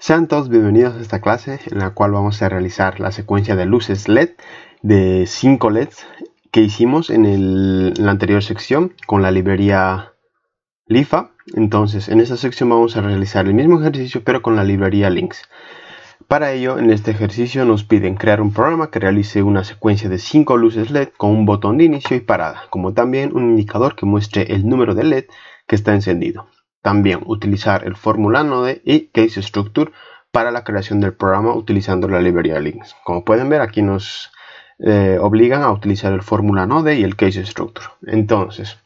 Sean todos bienvenidos a esta clase en la cual vamos a realizar la secuencia de luces LED de 5 LEDs que hicimos en, la anterior sección con la librería LIFA. Entonces en esta sección vamos a realizar el mismo ejercicio pero con la librería Links. Para ello en este ejercicio nos piden crear un programa que realice una secuencia de 5 luces LED con un botón de inicio y parada, como también un indicador que muestre el número de LED que está encendido. También utilizar el fórmula Node y Case Structure para la creación del programa utilizando la librería Links. Como pueden ver aquí nos eh, obligan a utilizar el fórmula Node y el Case Structure. Entonces,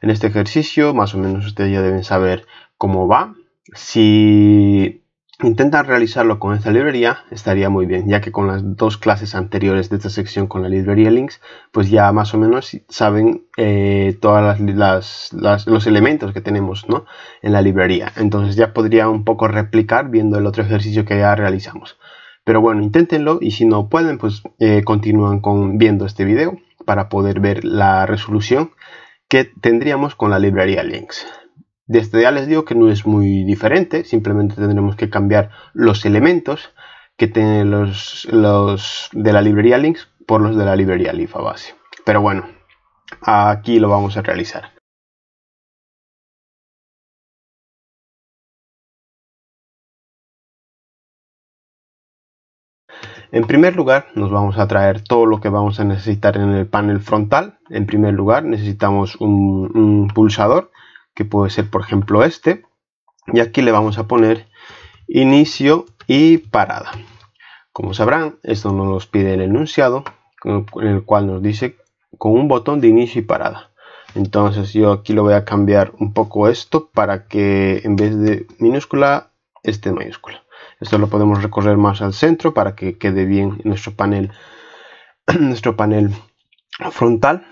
en este ejercicio más o menos ustedes ya deben saber cómo va. Si intentan realizarlo con esta librería, estaría muy bien, ya que con las dos clases anteriores de esta sección con la librería links, pues ya más o menos saben eh, todos los elementos que tenemos ¿no? en la librería. Entonces ya podría un poco replicar viendo el otro ejercicio que ya realizamos. Pero bueno, inténtenlo y si no pueden, pues eh, continúan viendo este video para poder ver la resolución que tendríamos con la librería links. Desde ya este les digo que no es muy diferente, simplemente tendremos que cambiar los elementos que tienen los, de la librería links por los de la librería base Pero bueno, aquí lo vamos a realizar. En primer lugar, nos vamos a traer todo lo que vamos a necesitar en el panel frontal. En primer lugar, necesitamos un pulsador que puede ser por ejemplo este. Y aquí le vamos a poner inicio y parada. Como sabrán, esto nos pide el enunciado, en el cual nos dice con un botón de inicio y parada. Entonces yo aquí lo voy a cambiar un poco esto para que en vez de minúscula esté mayúscula. Esto lo podemos recorrer más al centro para que quede bien nuestro panel, nuestro panel frontal.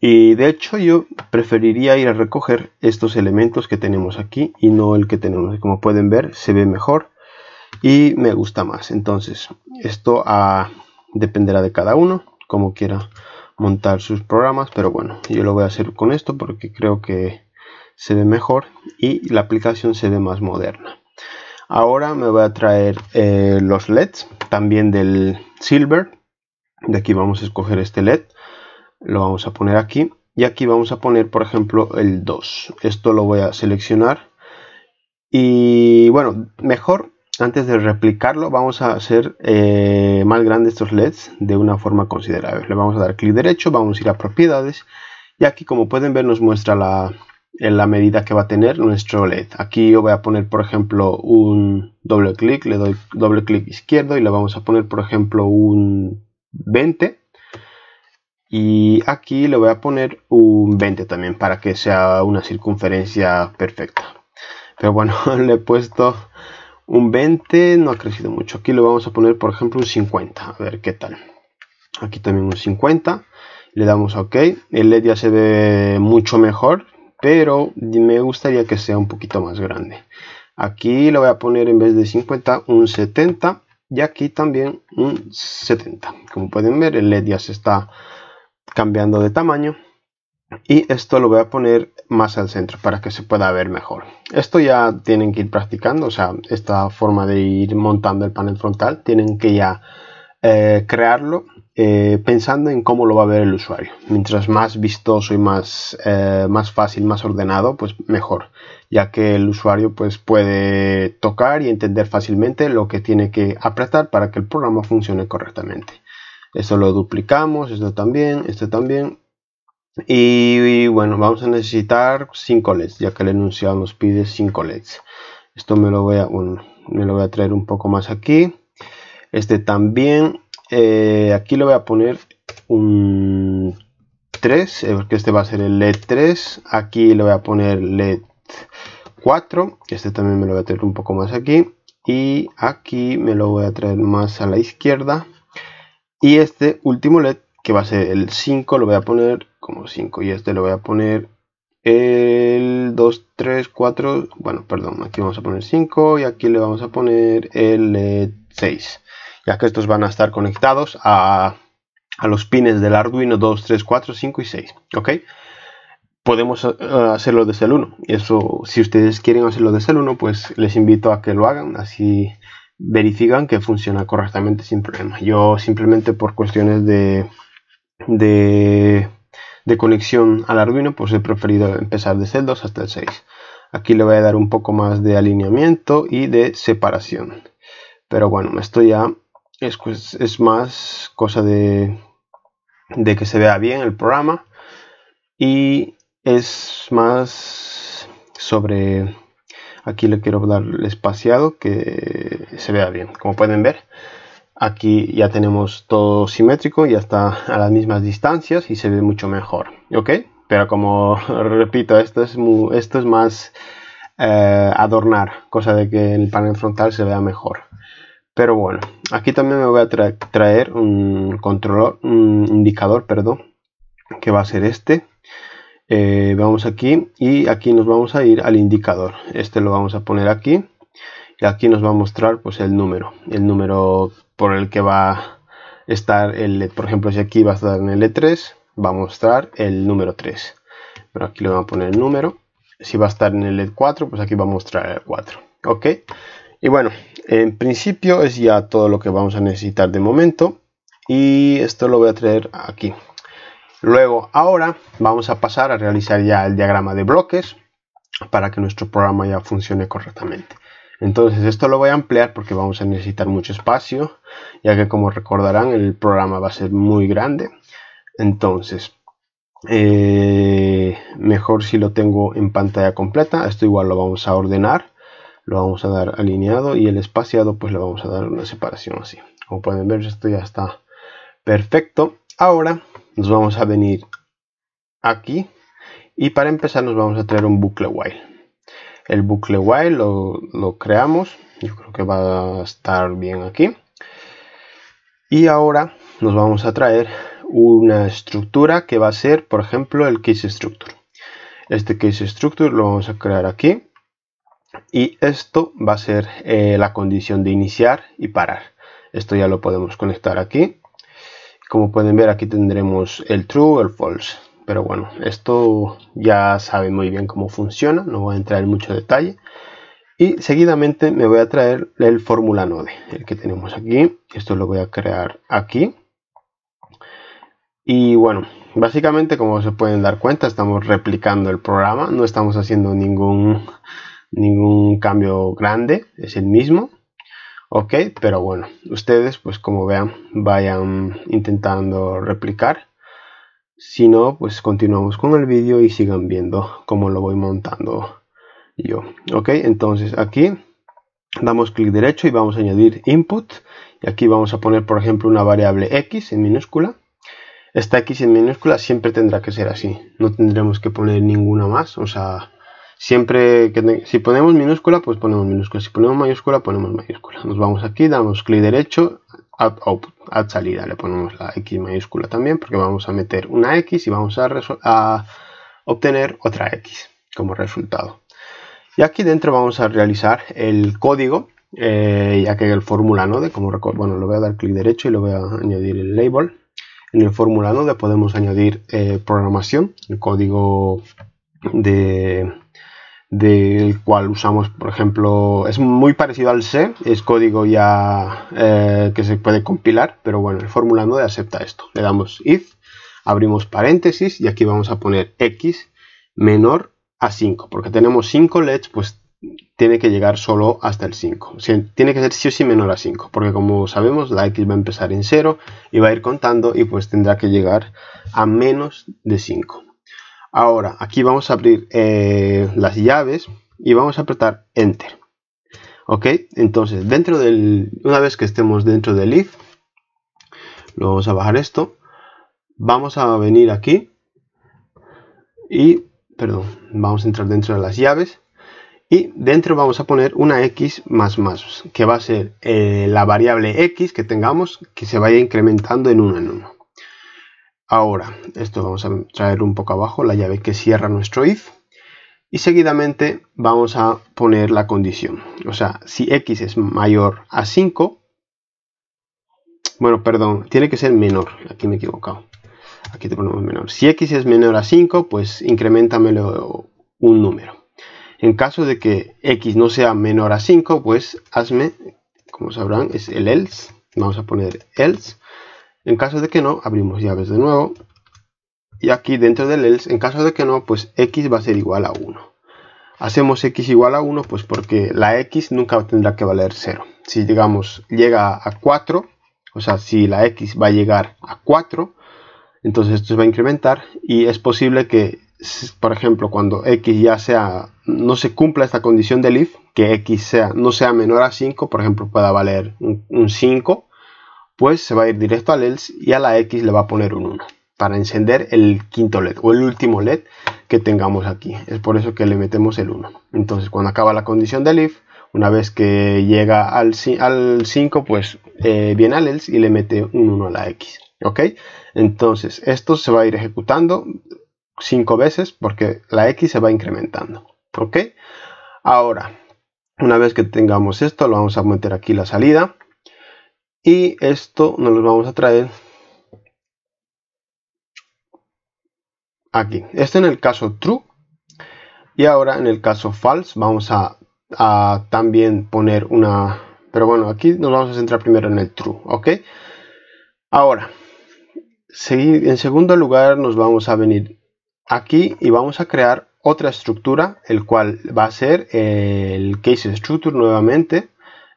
Y de hecho yo preferiría ir a recoger estos elementos que tenemos aquí y no el que tenemos. Como pueden ver se ve mejor y me gusta más. Entonces esto ah, dependerá de cada uno como quiera montar sus programas. Pero bueno, yo lo voy a hacer con esto porque creo que se ve mejor y la aplicación se ve más moderna. Ahora me voy a traer eh, los LEDs también del Silver. De aquí vamos a escoger este LED lo vamos a poner aquí y aquí vamos a poner por ejemplo el 2 esto lo voy a seleccionar y bueno mejor antes de replicarlo vamos a hacer eh, más grandes estos LEDs de una forma considerable. Le vamos a dar clic derecho, vamos a ir a propiedades y aquí como pueden ver nos muestra la, eh, la medida que va a tener nuestro LED. Aquí yo voy a poner por ejemplo un doble clic, le doy doble clic izquierdo y le vamos a poner por ejemplo un 20 y aquí le voy a poner un 20 también para que sea una circunferencia perfecta. Pero bueno, le he puesto un 20, no ha crecido mucho. Aquí le vamos a poner, por ejemplo, un 50. A ver qué tal. Aquí también un 50. Le damos a OK. El LED ya se ve mucho mejor, pero me gustaría que sea un poquito más grande. Aquí le voy a poner en vez de 50 un 70 y aquí también un 70. Como pueden ver, el LED ya se está cambiando de tamaño y esto lo voy a poner más al centro para que se pueda ver mejor esto ya tienen que ir practicando o sea esta forma de ir montando el panel frontal tienen que ya eh, crearlo eh, pensando en cómo lo va a ver el usuario mientras más vistoso y más eh, más fácil más ordenado pues mejor ya que el usuario pues puede tocar y entender fácilmente lo que tiene que apretar para que el programa funcione correctamente esto lo duplicamos, esto también, esto también. Y, bueno, vamos a necesitar 5 LEDs, ya que el enunciado nos pide 5 LEDs. Esto me lo voy a, me lo voy a traer un poco más aquí. Este también, eh, aquí le voy a poner un 3, eh, porque este va a ser el LED 3. Aquí le voy a poner LED 4. Este también me lo voy a traer un poco más aquí. Y aquí me lo voy a traer más a la izquierda. Y este último LED, que va a ser el 5, lo voy a poner como 5. Y este lo voy a poner el 2, 3, 4. Bueno, perdón, aquí vamos a poner 5 y aquí le vamos a poner el 6. Ya que estos van a estar conectados a, los pines del Arduino 2, 3, 4, 5 y 6. ¿Ok? podemos eh, hacerlo desde el 1. Y Eso, si ustedes quieren hacerlo desde el 1, pues les invito a que lo hagan. Así verifican que funciona correctamente sin problemas. Yo simplemente por cuestiones de, de, conexión al Arduino, pues he preferido empezar desde el 2 hasta el 6. Aquí le voy a dar un poco más de alineamiento y de separación. Pero bueno, esto ya es, pues, es más cosa de, de que se vea bien el programa y es más sobre Aquí le quiero dar el espaciado que se vea bien. Como pueden ver, aquí ya tenemos todo simétrico, ya está a las mismas distancias y se ve mucho mejor. ¿Ok? Pero como repito, esto es, esto es más eh, adornar, cosa de que el panel frontal se vea mejor. Pero bueno, aquí también me voy a traer un control, un indicador, perdón, que va a ser este eh, vamos aquí y aquí nos vamos a ir al indicador este lo vamos a poner aquí y aquí nos va a mostrar pues el número el número por el que va a estar el LED por ejemplo si aquí va a estar en el E3 va a mostrar el número 3 pero aquí le vamos a poner el número si va a estar en el LED 4 pues aquí va a mostrar el 4 ok y bueno en principio es ya todo lo que vamos a necesitar de momento y esto lo voy a traer aquí Luego, ahora vamos a pasar a realizar ya el diagrama de bloques para que nuestro programa ya funcione correctamente. Entonces esto lo voy a ampliar porque vamos a necesitar mucho espacio, ya que como recordarán el programa va a ser muy grande. Entonces, eh, mejor si lo tengo en pantalla completa, esto igual lo vamos a ordenar, lo vamos a dar alineado y el espaciado pues le vamos a dar una separación así. Como pueden ver esto ya está perfecto. Ahora nos vamos a venir aquí y para empezar nos vamos a traer un bucle while el bucle while lo, creamos yo creo que va a estar bien aquí y ahora nos vamos a traer una estructura que va a ser por ejemplo el case structure este case structure lo vamos a crear aquí y esto va a ser eh, la condición de iniciar y parar esto ya lo podemos conectar aquí como pueden ver aquí tendremos el true el false pero bueno esto ya sabe muy bien cómo funciona no voy a entrar en mucho detalle y seguidamente me voy a traer el formula node el que tenemos aquí esto lo voy a crear aquí y bueno básicamente como se pueden dar cuenta estamos replicando el programa no estamos haciendo ningún ningún cambio grande es el mismo ok pero bueno ustedes pues como vean vayan intentando replicar si no pues continuamos con el vídeo y sigan viendo cómo lo voy montando yo ok entonces aquí damos clic derecho y vamos a añadir input y aquí vamos a poner por ejemplo una variable x en minúscula esta x en minúscula siempre tendrá que ser así no tendremos que poner ninguna más o sea Siempre que si ponemos minúscula, pues ponemos minúscula. Si ponemos mayúscula, ponemos mayúscula. Nos vamos aquí, damos clic derecho, a salida. Le ponemos la X mayúscula también porque vamos a meter una X y vamos a, obtener otra X como resultado. Y aquí dentro vamos a realizar el código, eh, ya que el fórmula, ¿no? de bueno, lo voy a dar clic derecho y lo voy a añadir el label. En el fórmula, ¿no? podemos añadir eh, programación, el código de del cual usamos, por ejemplo, es muy parecido al C, es código ya eh, que se puede compilar, pero bueno, el Fórmula 9 acepta esto. Le damos if, abrimos paréntesis y aquí vamos a poner x menor a 5, porque tenemos 5 LEDs, pues tiene que llegar solo hasta el 5. tiene que ser sí o sí menor a 5, porque como sabemos, la x va a empezar en 0 y va a ir contando y pues tendrá que llegar a menos de 5. Ahora, aquí vamos a abrir eh, las llaves y vamos a apretar Enter. ¿Ok? Entonces, dentro del, una vez que estemos dentro del if, lo vamos a bajar esto. Vamos a venir aquí y, perdón, vamos a entrar dentro de las llaves y dentro vamos a poner una x más más que va a ser eh, la variable x que tengamos que se vaya incrementando en uno en uno Ahora, esto vamos a traer un poco abajo, la llave que cierra nuestro if. Y seguidamente vamos a poner la condición. O sea, si x es mayor a 5, bueno, perdón, tiene que ser menor, aquí me he equivocado. Aquí te ponemos menor. Si x es menor a 5, pues incrementamelo un número. En caso de que x no sea menor a 5, pues hazme, como sabrán, es el else. Vamos a poner else en caso de que no, abrimos llaves de nuevo. Y aquí dentro del else, en caso de que no, pues x va a ser igual a 1. Hacemos x igual a 1 pues porque la x nunca tendrá que valer 0. Si llegamos, llega a 4, o sea, si la x va a llegar a 4, entonces esto se va a incrementar y es posible que, por ejemplo, cuando x ya sea, no se cumpla esta condición del if, que x sea, no sea menor a 5, por ejemplo, pueda valer un, un 5 pues se va a ir directo al else y a la X le va a poner un 1 para encender el quinto LED o el último LED que tengamos aquí. Es por eso que le metemos el 1. Entonces cuando acaba la condición del if, una vez que llega al, 5, pues eh, viene al else y le mete un 1 a la X. ¿Ok? Entonces esto se va a ir ejecutando 5 veces porque la X se va incrementando. ¿Ok? Ahora, una vez que tengamos esto, lo vamos a meter aquí la salida y esto nos lo vamos a traer aquí esto en el caso true y ahora en el caso false vamos a, a también poner una pero bueno aquí nos vamos a centrar primero en el true ok ahora en segundo lugar nos vamos a venir aquí y vamos a crear otra estructura el cual va a ser el case structure nuevamente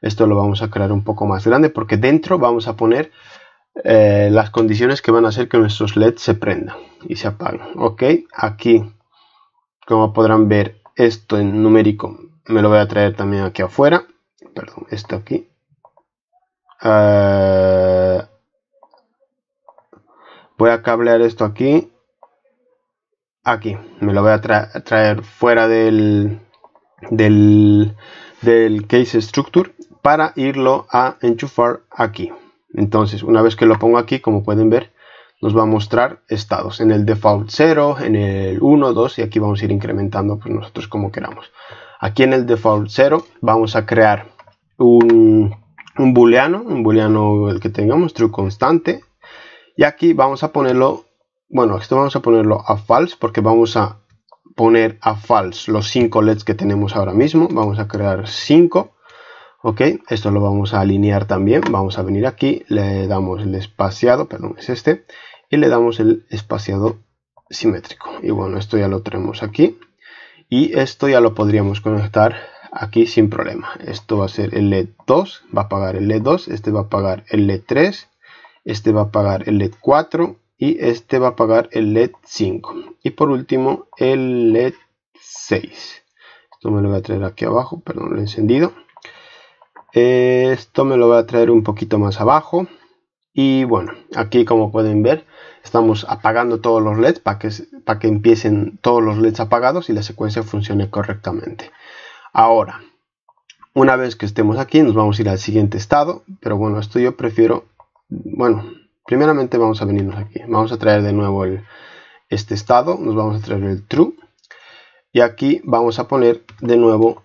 esto lo vamos a crear un poco más grande porque dentro vamos a poner eh, las condiciones que van a hacer que nuestros LEDs se prendan y se apaguen. Ok, aquí como podrán ver esto en numérico me lo voy a traer también aquí afuera. Perdón, esto aquí. Eh, voy a cablear esto aquí. Aquí. Me lo voy a traer fuera del, del, del case structure para irlo a enchufar aquí. Entonces, una vez que lo pongo aquí, como pueden ver, nos va a mostrar estados en el default 0, en el 1, 2 y aquí vamos a ir incrementando pues nosotros como queramos. Aquí en el default 0 vamos a crear un, un booleano, un booleano el que tengamos, true constante y aquí vamos a ponerlo, bueno, esto vamos a ponerlo a false porque vamos a poner a false los 5 LEDs que tenemos ahora mismo, vamos a crear 5 ok esto lo vamos a alinear también vamos a venir aquí le damos el espaciado perdón es este y le damos el espaciado simétrico y bueno esto ya lo tenemos aquí y esto ya lo podríamos conectar aquí sin problema esto va a ser el led 2 va a pagar el led 2 este va a pagar el led 3 este va a pagar el led 4 y este va a pagar el led 5 y por último el led 6 esto me lo voy a traer aquí abajo perdón lo he encendido esto me lo voy a traer un poquito más abajo y bueno aquí como pueden ver estamos apagando todos los leds para que, para que empiecen todos los leds apagados y la secuencia funcione correctamente ahora una vez que estemos aquí nos vamos a ir al siguiente estado pero bueno esto yo prefiero bueno primeramente vamos a venirnos aquí vamos a traer de nuevo este estado nos vamos a traer el true y aquí vamos a poner de nuevo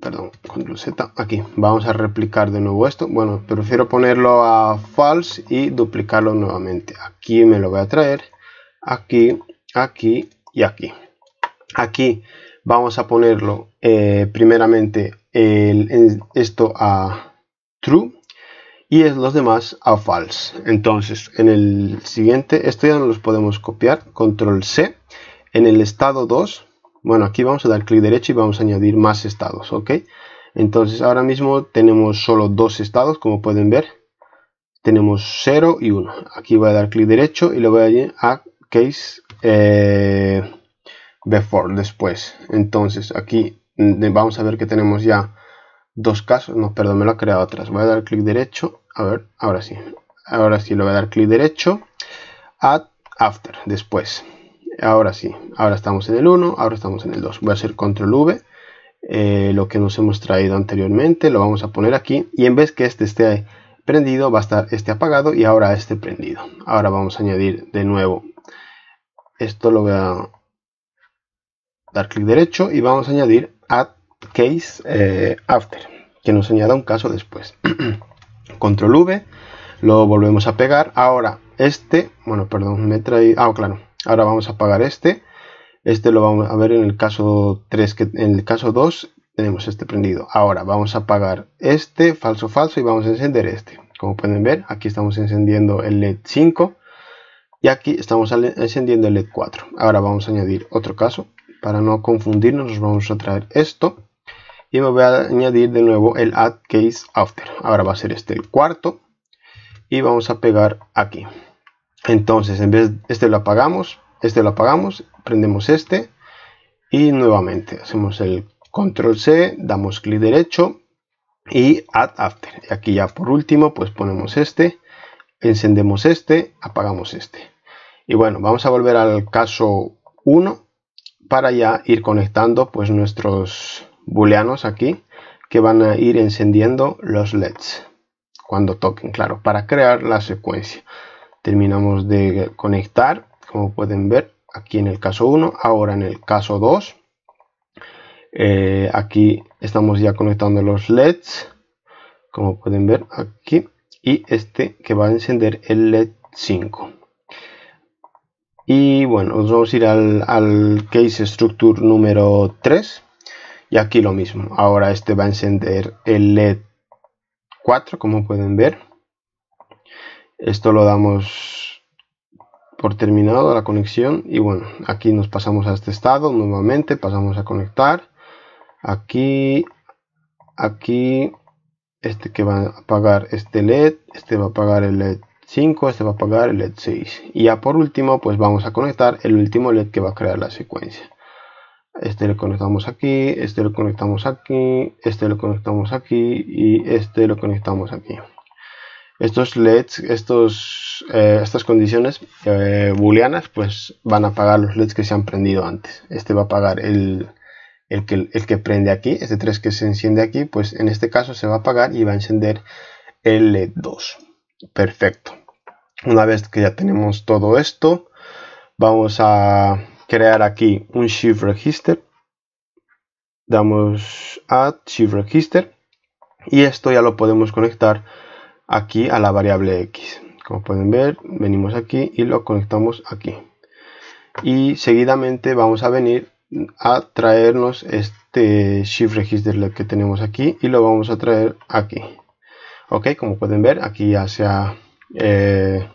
perdón, control Z, aquí, vamos a replicar de nuevo esto, bueno, prefiero ponerlo a false y duplicarlo nuevamente, aquí me lo voy a traer, aquí, aquí y aquí, aquí vamos a ponerlo eh, primeramente esto a true y los demás a false, entonces en el siguiente, esto ya no los podemos copiar, control C, en el estado 2 bueno, aquí vamos a dar clic derecho y vamos a añadir más estados, ¿ok? Entonces ahora mismo tenemos solo dos estados, como pueden ver. Tenemos 0 y 1. Aquí voy a dar clic derecho y lo voy a, ir a case eh, before, después. Entonces aquí mm, vamos a ver que tenemos ya dos casos. No, perdón, me lo ha creado atrás. Voy a dar clic derecho. A ver, ahora sí. Ahora sí le voy a dar clic derecho. Add after, después. Ahora sí, ahora estamos en el 1, ahora estamos en el 2. Voy a hacer control V, eh, lo que nos hemos traído anteriormente, lo vamos a poner aquí. Y en vez que este esté prendido, va a estar este apagado y ahora este prendido. Ahora vamos a añadir de nuevo, esto lo voy a dar clic derecho y vamos a añadir add case eh, after, que nos añada un caso después. control V, lo volvemos a pegar. Ahora este, bueno, perdón, me he traído, ah, claro Ahora vamos a apagar este. Este lo vamos a ver en el caso 3, que en el caso 2 tenemos este prendido. Ahora vamos a apagar este, falso, falso, y vamos a encender este. Como pueden ver, aquí estamos encendiendo el LED 5 y aquí estamos encendiendo el LED 4. Ahora vamos a añadir otro caso. Para no confundirnos, nos vamos a traer esto y me voy a añadir de nuevo el Add Case After. Ahora va a ser este el cuarto y vamos a pegar aquí. Entonces, en vez este lo apagamos, este lo apagamos, prendemos este y nuevamente hacemos el control C, damos clic derecho y add after. Y aquí ya por último, pues ponemos este, encendemos este, apagamos este. Y bueno, vamos a volver al caso 1 para ya ir conectando pues nuestros booleanos aquí que van a ir encendiendo los LEDs cuando toquen, claro, para crear la secuencia terminamos de conectar como pueden ver aquí en el caso 1 ahora en el caso 2 eh, aquí estamos ya conectando los leds como pueden ver aquí y este que va a encender el led 5 y bueno nos vamos a ir al, al case structure número 3 y aquí lo mismo ahora este va a encender el led 4 como pueden ver esto lo damos por terminado la conexión y bueno, aquí nos pasamos a este estado nuevamente, pasamos a conectar. Aquí, aquí, este que va a apagar este LED, este va a apagar el LED 5, este va a apagar el LED 6. Y ya por último, pues vamos a conectar el último LED que va a crear la secuencia. Este lo conectamos aquí, este lo conectamos aquí, este lo conectamos aquí y este lo conectamos aquí. Estos LEDs, estos, eh, estas condiciones eh, booleanas, pues van a apagar los LEDs que se han prendido antes. Este va a apagar el, que, el que prende aquí, este 3 que se enciende aquí, pues en este caso se va a apagar y va a encender el LED 2. Perfecto. Una vez que ya tenemos todo esto, vamos a crear aquí un Shift Register. Damos Add Shift Register. Y esto ya lo podemos conectar aquí a la variable x. Como pueden ver, venimos aquí y lo conectamos aquí. Y seguidamente vamos a venir a traernos este shift register que tenemos aquí y lo vamos a traer aquí. Ok, como pueden ver, aquí ya se ha eh,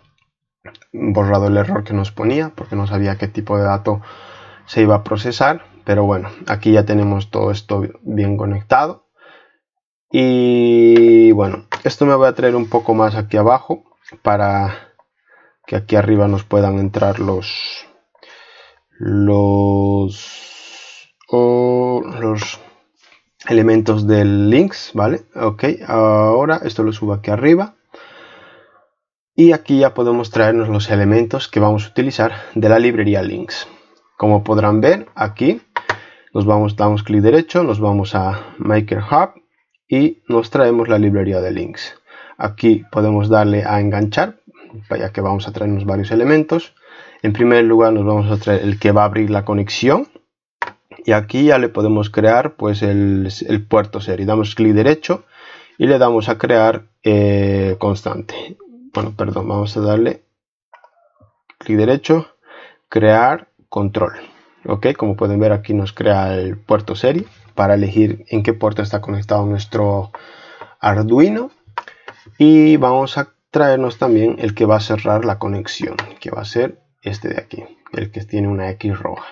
borrado el error que nos ponía porque no sabía qué tipo de dato se iba a procesar. Pero bueno, aquí ya tenemos todo esto bien conectado. Y bueno, esto me voy a traer un poco más aquí abajo para que aquí arriba nos puedan entrar los los los elementos del links, ¿vale? Ok, ahora esto lo subo aquí arriba. Y aquí ya podemos traernos los elementos que vamos a utilizar de la librería links. Como podrán ver, aquí nos vamos, damos clic derecho, nos vamos a Maker Hub y nos traemos la librería de links. Aquí podemos darle a enganchar, ya que vamos a traernos varios elementos. En primer lugar nos vamos a traer el que va a abrir la conexión y aquí ya le podemos crear pues el, puerto serie. Damos clic derecho y le damos a crear eh, constante. Bueno, perdón, vamos a darle clic derecho, crear control ok como pueden ver aquí nos crea el puerto serie para elegir en qué puerto está conectado nuestro arduino y vamos a traernos también el que va a cerrar la conexión que va a ser este de aquí el que tiene una X roja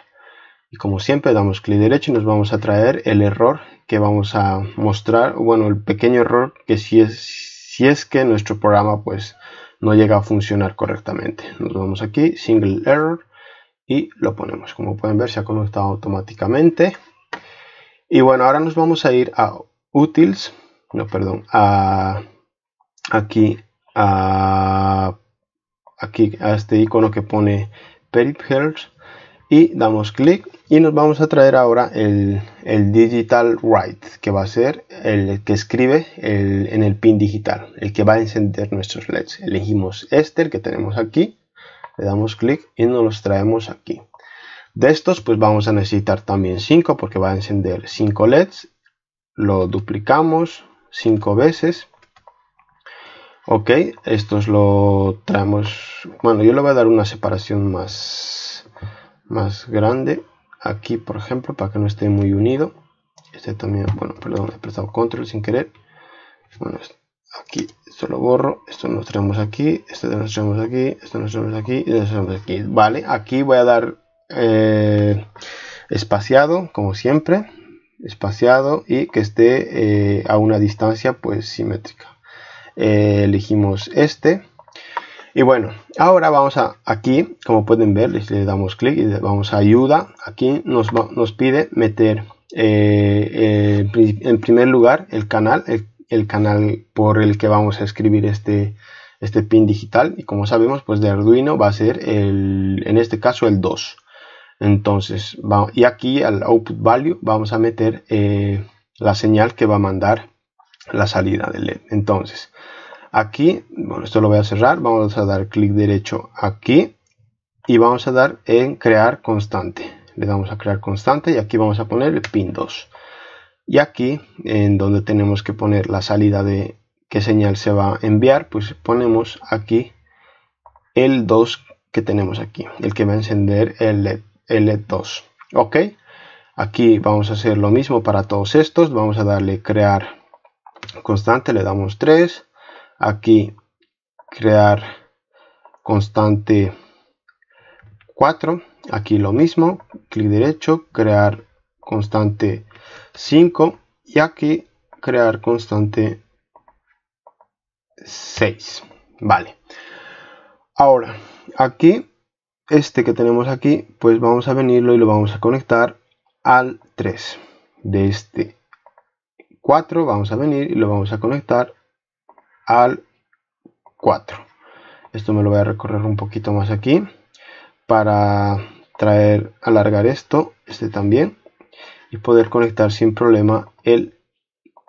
y como siempre damos clic derecho y nos vamos a traer el error que vamos a mostrar bueno el pequeño error que si es si es que nuestro programa pues no llega a funcionar correctamente nos vamos aquí single error y lo ponemos. Como pueden ver se ha conectado automáticamente. Y bueno, ahora nos vamos a ir a Utils no, perdón, a aquí a aquí a este icono que pone Peripherals y damos clic y nos vamos a traer ahora el, el, digital write que va a ser el que escribe en el pin digital el que va a encender nuestros leds elegimos este el que tenemos aquí le damos clic y nos los traemos aquí. De estos pues vamos a necesitar también 5 porque va a encender 5 LEDs. Lo duplicamos 5 veces. Ok, estos lo traemos... Bueno, yo le voy a dar una separación más, más grande. Aquí, por ejemplo, para que no esté muy unido. Este también, bueno, perdón, he prestado control sin querer. Bueno, aquí esto lo borro, esto lo traemos aquí, esto lo traemos aquí, esto lo traemos aquí y lo traemos aquí. Vale, aquí voy a dar eh, espaciado, como siempre, espaciado y que esté eh, a una distancia pues simétrica. Eh, elegimos este. Y bueno, ahora vamos a aquí, como pueden ver, le damos clic y le vamos a ayuda. Aquí nos, nos pide meter en primer lugar el canal, el, el canal por el que vamos a escribir este, este pin digital y como sabemos pues de Arduino va a ser el, en este caso el 2 entonces y aquí al output value vamos a meter eh, la señal que va a mandar la salida del LED entonces aquí bueno esto lo voy a cerrar vamos a dar clic derecho aquí y vamos a dar en crear constante le damos a crear constante y aquí vamos a poner el pin 2 y aquí en donde tenemos que poner la salida de qué señal se va a enviar pues ponemos aquí el 2 que tenemos aquí el que va a encender el LED, 2 ok aquí vamos a hacer lo mismo para todos estos vamos a darle crear constante le damos 3 aquí crear constante 4 aquí lo mismo clic derecho crear constante 5 y aquí crear constante 6. Vale. Ahora, aquí, este que tenemos aquí, pues vamos a venirlo y lo vamos a conectar al 3. De este 4 vamos a venir y lo vamos a conectar al 4. Esto me lo voy a recorrer un poquito más aquí para traer, alargar esto, este también y poder conectar sin problema el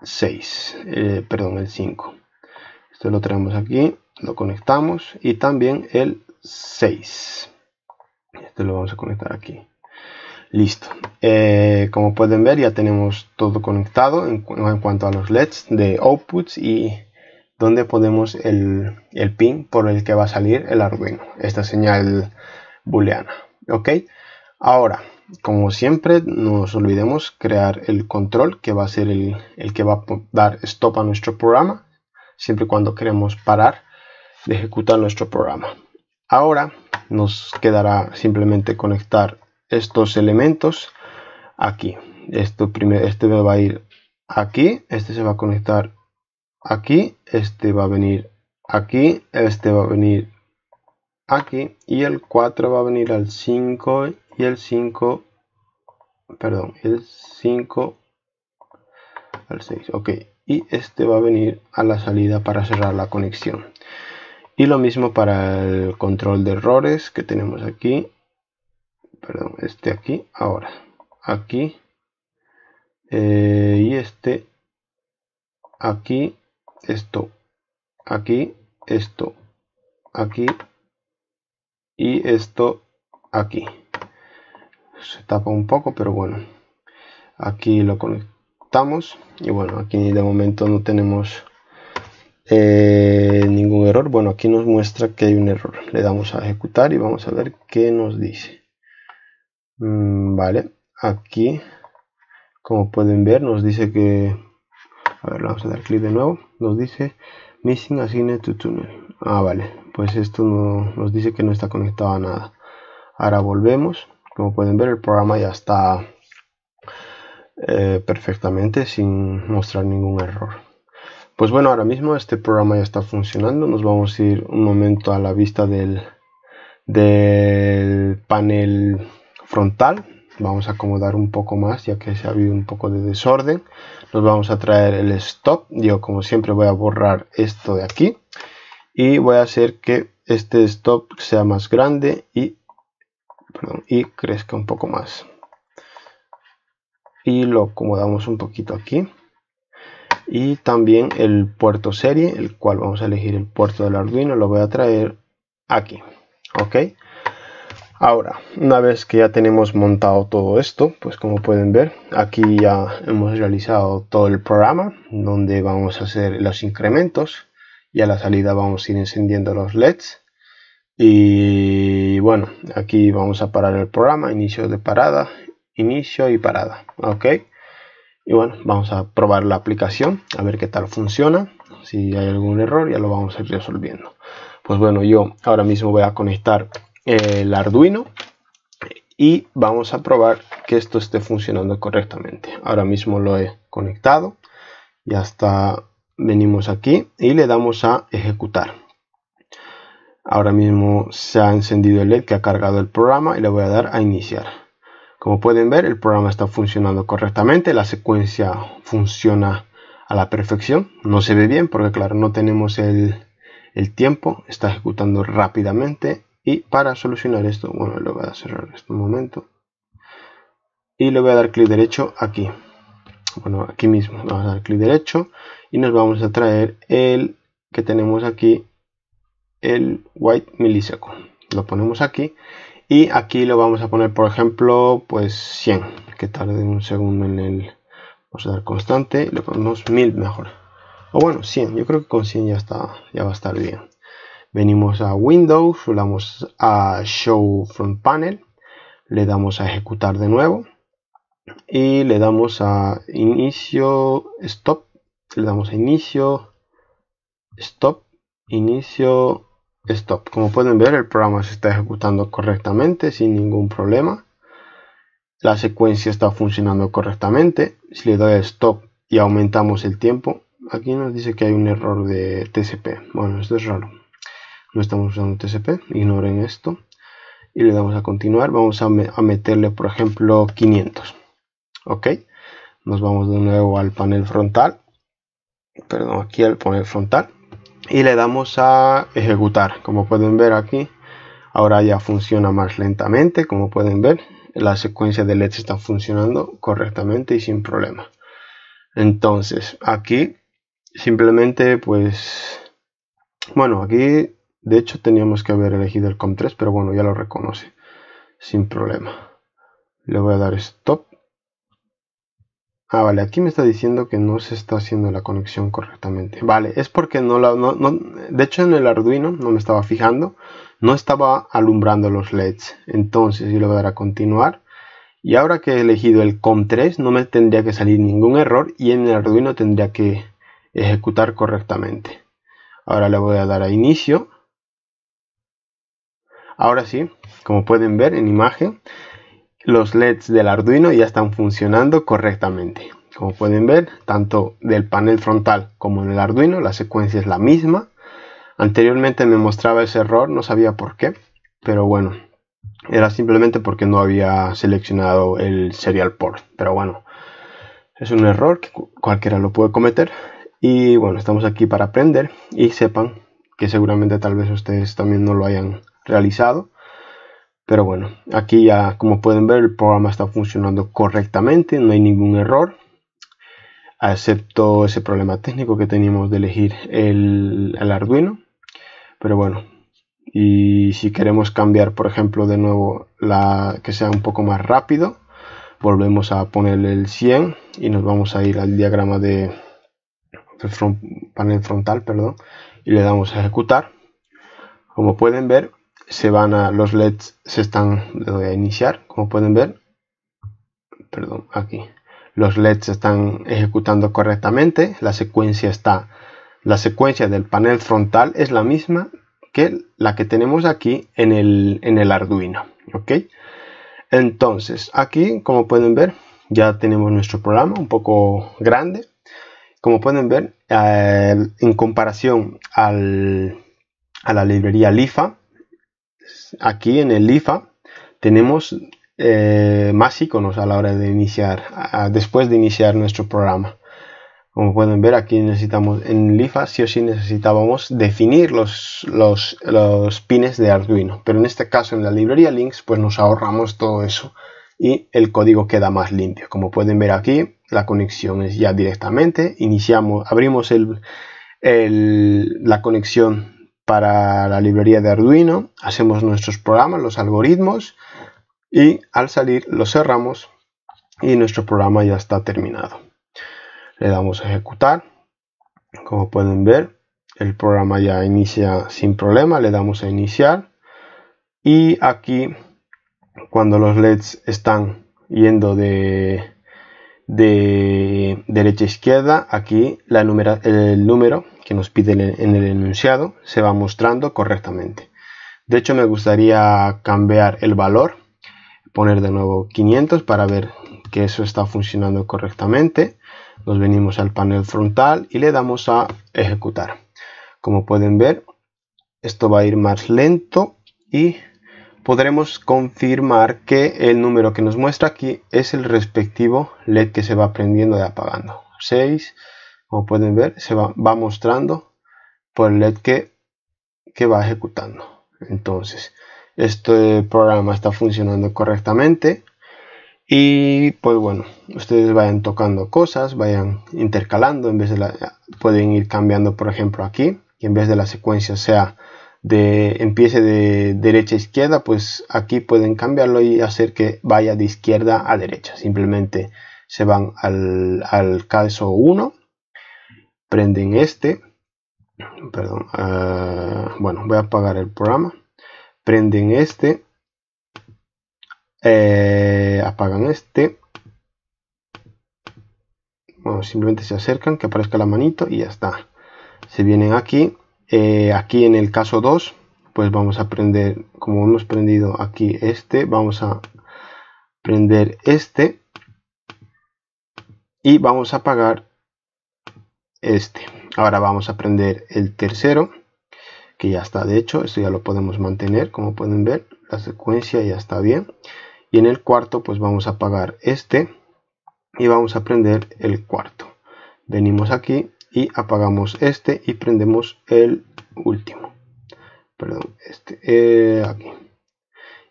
6, eh, perdón, el 5. Esto lo tenemos aquí, lo conectamos y también el 6. Esto lo vamos a conectar aquí. Listo. Eh, como pueden ver ya tenemos todo conectado en, cuanto a los LEDs de outputs y donde podemos el, el, pin por el que va a salir el Arduino. Esta señal booleana. Ok. Ahora, como siempre, nos olvidemos crear el control que va a ser el, que va a dar stop a nuestro programa, siempre cuando queremos parar de ejecutar nuestro programa. Ahora nos quedará simplemente conectar estos elementos aquí. Esto este va a ir aquí, este se va a conectar aquí, este va a venir aquí, este va a venir aquí y el 4 va a venir al 5 y el 5, perdón, el 5 al 6, ok. Y este va a venir a la salida para cerrar la conexión. Y lo mismo para el control de errores que tenemos aquí. Perdón, este aquí, ahora. Aquí. Eh, y este. Aquí. Esto. Aquí. Esto. Aquí. Y esto aquí se tapa un poco pero bueno aquí lo conectamos y bueno aquí de momento no tenemos eh, ningún error bueno aquí nos muestra que hay un error le damos a ejecutar y vamos a ver qué nos dice mm, vale aquí como pueden ver nos dice que a ver vamos a dar clic de nuevo nos dice missing assigned to tunnel ah vale pues esto nos dice que no está conectado a nada ahora volvemos como pueden ver, el programa ya está eh, perfectamente sin mostrar ningún error. Pues bueno, ahora mismo este programa ya está funcionando. Nos vamos a ir un momento a la vista del, del panel frontal. Vamos a acomodar un poco más ya que se ha habido un poco de desorden. Nos vamos a traer el stop. Yo como siempre voy a borrar esto de aquí. Y voy a hacer que este stop sea más grande y y crezca un poco más. Y lo acomodamos un poquito aquí. Y también el puerto serie, el cual vamos a elegir el puerto del Arduino, lo voy a traer aquí. ¿Ok? Ahora, una vez que ya tenemos montado todo esto, pues como pueden ver, aquí ya hemos realizado todo el programa donde vamos a hacer los incrementos y a la salida vamos a ir encendiendo los LEDs y bueno, aquí vamos a parar el programa, inicio de parada, inicio y parada, ok. Y bueno, vamos a probar la aplicación, a ver qué tal funciona. Si hay algún error ya lo vamos a ir resolviendo. Pues bueno, yo ahora mismo voy a conectar el Arduino y vamos a probar que esto esté funcionando correctamente. Ahora mismo lo he conectado, ya está, venimos aquí y le damos a ejecutar. Ahora mismo se ha encendido el LED que ha cargado el programa y le voy a dar a iniciar. Como pueden ver, el programa está funcionando correctamente, la secuencia funciona a la perfección. No se ve bien porque claro, no tenemos el, tiempo, está ejecutando rápidamente. Y para solucionar esto, bueno, lo voy a cerrar en este momento. Y le voy a dar clic derecho aquí. Bueno, aquí mismo, vamos a dar clic derecho y nos vamos a traer el que tenemos aquí el white millisecond. Lo ponemos aquí y aquí lo vamos a poner, por ejemplo, pues 100, que tarde un segundo en el... Vamos a dar constante, le ponemos 1000 mejor. O bueno, 100, yo creo que con 100 ya, está, ya va a estar bien. Venimos a Windows, le damos a Show Front Panel, le damos a ejecutar de nuevo y le damos a inicio, stop, le damos a inicio, stop, inicio, Stop. Como pueden ver, el programa se está ejecutando correctamente, sin ningún problema. La secuencia está funcionando correctamente. Si le doy Stop y aumentamos el tiempo, aquí nos dice que hay un error de TCP. Bueno, esto es raro. No estamos usando TCP, ignoren esto. Y le damos a continuar. Vamos a, a meterle, por ejemplo, 500. Ok. Nos vamos de nuevo al panel frontal. Perdón, aquí al panel frontal y le damos a ejecutar como pueden ver aquí ahora ya funciona más lentamente como pueden ver la secuencia de LEDs está funcionando correctamente y sin problema entonces aquí simplemente pues bueno aquí de hecho teníamos que haber elegido el COM3 pero bueno ya lo reconoce sin problema le voy a dar stop Ah, vale, aquí me está diciendo que no se está haciendo la conexión correctamente. Vale, es porque no la... de hecho en el Arduino, no me estaba fijando, no estaba alumbrando los LEDs. Entonces yo le voy a dar a continuar. Y ahora que he elegido el COM3 no me tendría que salir ningún error y en el Arduino tendría que ejecutar correctamente. Ahora le voy a dar a inicio. Ahora sí, como pueden ver en imagen, los LEDs del Arduino ya están funcionando correctamente. Como pueden ver, tanto del panel frontal como en el Arduino, la secuencia es la misma. Anteriormente me mostraba ese error, no sabía por qué, pero bueno, era simplemente porque no había seleccionado el serial port. Pero bueno, es un error que cualquiera lo puede cometer. Y bueno, estamos aquí para aprender y sepan que seguramente tal vez ustedes también no lo hayan realizado pero bueno, aquí ya como pueden ver el programa está funcionando correctamente, no hay ningún error, excepto ese problema técnico que teníamos de elegir el, Arduino. Pero bueno, y si queremos cambiar por ejemplo de nuevo la que sea un poco más rápido, volvemos a ponerle el 100 y nos vamos a ir al diagrama de, panel frontal, perdón, y le damos a ejecutar. Como pueden ver, se van a los LEDs se están a iniciar como pueden ver perdón aquí los LEDs se están ejecutando correctamente la secuencia está la secuencia del panel frontal es la misma que la que tenemos aquí en el, Arduino ok entonces aquí como pueden ver ya tenemos nuestro programa un poco grande como pueden ver eh, en comparación al, a la librería LIFA aquí en el IFA tenemos eh, más iconos a la hora de iniciar, después de iniciar nuestro programa. Como pueden ver, aquí necesitamos en LIFA sí o sí necesitábamos definir los, los, pines de Arduino. Pero en este caso, en la librería Links, pues nos ahorramos todo eso y el código queda más limpio. Como pueden ver aquí, la conexión es ya directamente. Iniciamos, abrimos el, la conexión para la librería de Arduino, hacemos nuestros programas, los algoritmos y al salir los cerramos y nuestro programa ya está terminado. Le damos a ejecutar. Como pueden ver, el programa ya inicia sin problema. Le damos a iniciar y aquí cuando los LEDs están yendo de, de derecha a izquierda, aquí el número nos pide en el enunciado se va mostrando correctamente. De hecho me gustaría cambiar el valor, poner de nuevo 500 para ver que eso está funcionando correctamente. Nos venimos al panel frontal y le damos a ejecutar. Como pueden ver, esto va a ir más lento y podremos confirmar que el número que nos muestra aquí es el respectivo LED que se va prendiendo y apagando. 6, como pueden ver, se va, mostrando por el LED que, va ejecutando. Entonces, este programa está funcionando correctamente. Y pues bueno, ustedes vayan tocando cosas, vayan intercalando, en vez de la, pueden ir cambiando, por ejemplo, aquí, Y en vez de la secuencia sea de empiece de derecha a izquierda, pues aquí pueden cambiarlo y hacer que vaya de izquierda a derecha. Simplemente se van al, al caso 1 prenden este, perdón, ah, bueno, voy a apagar el programa, prenden este, eh, apagan este, bueno, simplemente se acercan, que aparezca la manito y ya está. Se vienen aquí, eh, aquí en el caso 2, pues vamos a prender, como hemos prendido aquí este, vamos a prender este y vamos a apagar este. Ahora vamos a prender el tercero, que ya está de hecho, esto ya lo podemos mantener, como pueden ver, la secuencia ya está bien. Y en el cuarto, pues vamos a apagar este y vamos a prender el cuarto. Venimos aquí y apagamos este y prendemos el último. Perdón, este, eh, aquí.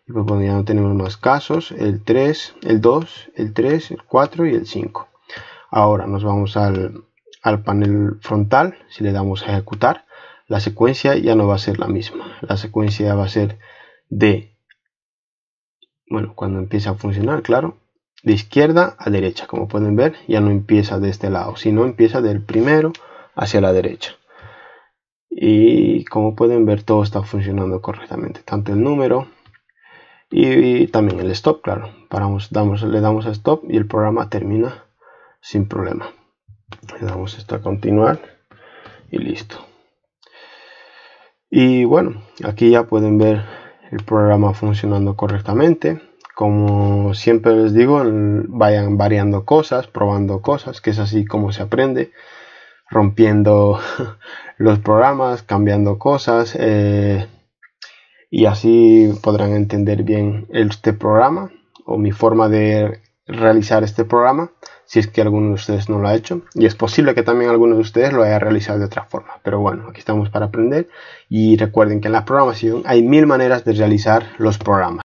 Y pues bueno, ya no tenemos más casos, el 3, el 2, el 3, el 4 y el 5. Ahora nos vamos al, al panel frontal, si le damos a ejecutar, la secuencia ya no va a ser la misma. La secuencia va a ser de, bueno, cuando empieza a funcionar, claro, de izquierda a derecha. Como pueden ver, ya no empieza de este lado, sino empieza del primero hacia la derecha. Y como pueden ver, todo está funcionando correctamente, tanto el número y, también el stop, claro. Paramos, damos, le damos a stop y el programa termina sin problema le damos esto a continuar y listo y bueno aquí ya pueden ver el programa funcionando correctamente como siempre les digo vayan variando cosas probando cosas que es así como se aprende rompiendo los programas cambiando cosas eh, y así podrán entender bien este programa o mi forma de realizar este programa si es que alguno de ustedes no lo ha hecho. Y es posible que también alguno de ustedes lo haya realizado de otra forma. Pero bueno, aquí estamos para aprender. Y recuerden que en la programación hay mil maneras de realizar los programas.